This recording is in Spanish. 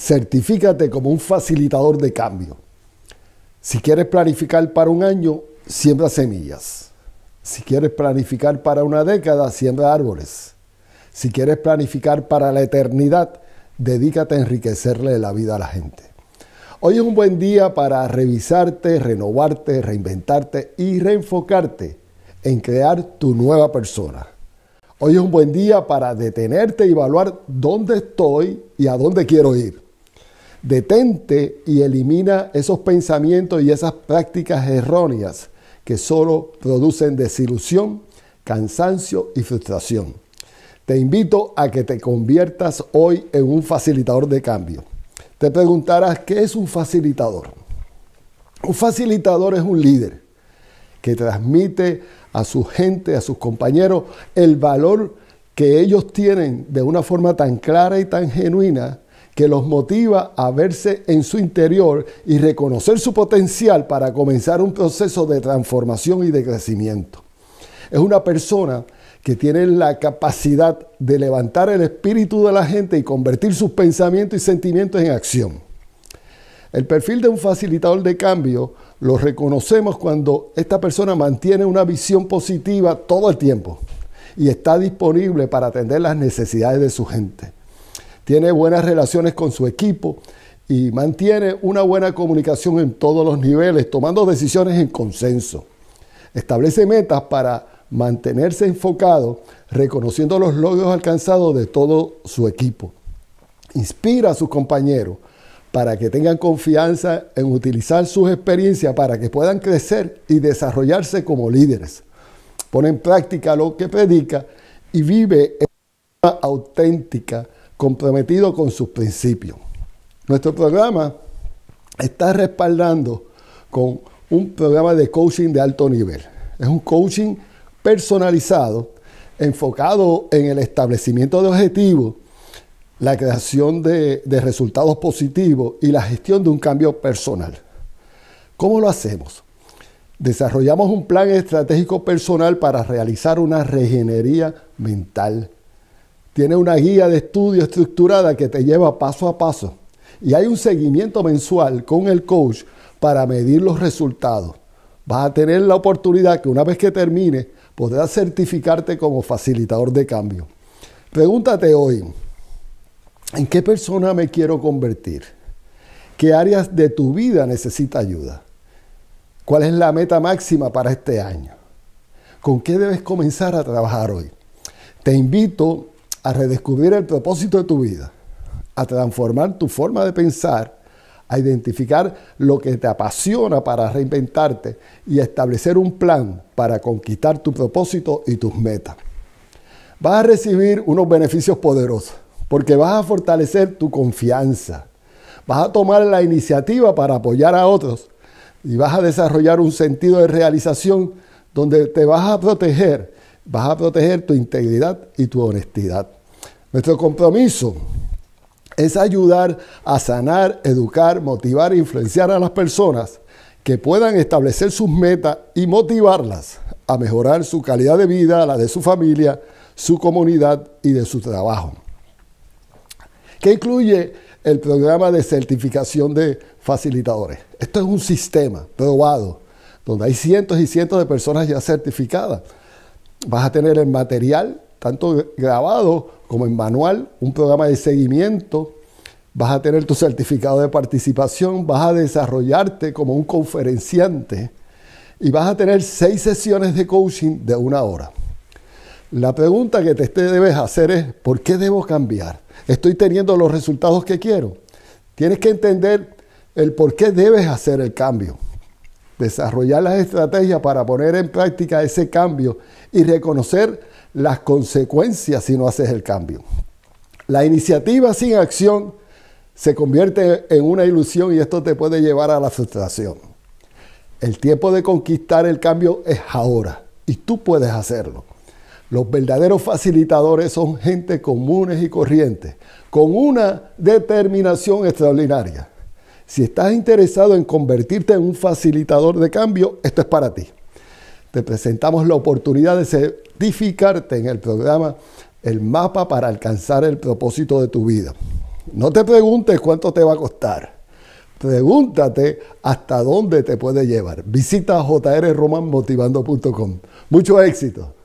certifícate como un facilitador de cambio. Si quieres planificar para un año, siembra semillas. Si quieres planificar para una década, siembra árboles. Si quieres planificar para la eternidad, dedícate a enriquecerle la vida a la gente. Hoy es un buen día para revisarte, renovarte, reinventarte y reenfocarte en crear tu nueva persona. Hoy es un buen día para detenerte y evaluar dónde estoy y a dónde quiero ir detente y elimina esos pensamientos y esas prácticas erróneas que solo producen desilusión, cansancio y frustración. Te invito a que te conviertas hoy en un facilitador de cambio. Te preguntarás, ¿qué es un facilitador? Un facilitador es un líder que transmite a su gente, a sus compañeros, el valor que ellos tienen de una forma tan clara y tan genuina que los motiva a verse en su interior y reconocer su potencial para comenzar un proceso de transformación y de crecimiento. Es una persona que tiene la capacidad de levantar el espíritu de la gente y convertir sus pensamientos y sentimientos en acción. El perfil de un facilitador de cambio lo reconocemos cuando esta persona mantiene una visión positiva todo el tiempo y está disponible para atender las necesidades de su gente tiene buenas relaciones con su equipo y mantiene una buena comunicación en todos los niveles, tomando decisiones en consenso. Establece metas para mantenerse enfocado, reconociendo los logros alcanzados de todo su equipo. Inspira a sus compañeros para que tengan confianza en utilizar sus experiencias para que puedan crecer y desarrollarse como líderes. Pone en práctica lo que predica y vive en una auténtica comprometido con sus principios. Nuestro programa está respaldando con un programa de coaching de alto nivel. Es un coaching personalizado, enfocado en el establecimiento de objetivos, la creación de, resultados positivos y la gestión de un cambio personal. ¿Cómo lo hacemos? Desarrollamos un plan estratégico personal para realizar una regenería mental tiene una guía de estudio estructurada que te lleva paso a paso. Y hay un seguimiento mensual con el coach para medir los resultados. Vas a tener la oportunidad que una vez que termine podrás certificarte como facilitador de cambio. Pregúntate hoy, ¿en qué persona me quiero convertir? ¿Qué áreas de tu vida necesita ayuda? ¿Cuál es la meta máxima para este año? ¿Con qué debes comenzar a trabajar hoy? Te invito a redescubrir el propósito de tu vida, a transformar tu forma de pensar, a identificar lo que te apasiona para reinventarte y establecer un plan para conquistar tu propósito y tus metas. Vas a recibir unos beneficios poderosos porque vas a fortalecer tu confianza, vas a tomar la iniciativa para apoyar a otros y vas a desarrollar un sentido de realización donde te vas a proteger vas a proteger tu integridad y tu honestidad. Nuestro compromiso es ayudar a sanar, educar, motivar e influenciar a las personas que puedan establecer sus metas y motivarlas a mejorar su calidad de vida, la de su familia, su comunidad y de su trabajo. Que incluye el programa de certificación de facilitadores. Esto es un sistema probado donde hay cientos y cientos de personas ya certificadas vas a tener el material, tanto grabado como en manual, un programa de seguimiento, vas a tener tu certificado de participación, vas a desarrollarte como un conferenciante y vas a tener seis sesiones de coaching de una hora. La pregunta que te debes hacer es, ¿por qué debo cambiar? ¿Estoy teniendo los resultados que quiero? Tienes que entender el por qué debes hacer el cambio desarrollar las estrategias para poner en práctica ese cambio y reconocer las consecuencias si no haces el cambio. La iniciativa sin acción se convierte en una ilusión y esto te puede llevar a la frustración. El tiempo de conquistar el cambio es ahora y tú puedes hacerlo. Los verdaderos facilitadores son gente comunes y corrientes, con una determinación extraordinaria. Si estás interesado en convertirte en un facilitador de cambio, esto es para ti. Te presentamos la oportunidad de certificarte en el programa El Mapa para alcanzar el propósito de tu vida. No te preguntes cuánto te va a costar. Pregúntate hasta dónde te puede llevar. Visita jrromanmotivando.com. Mucho éxito.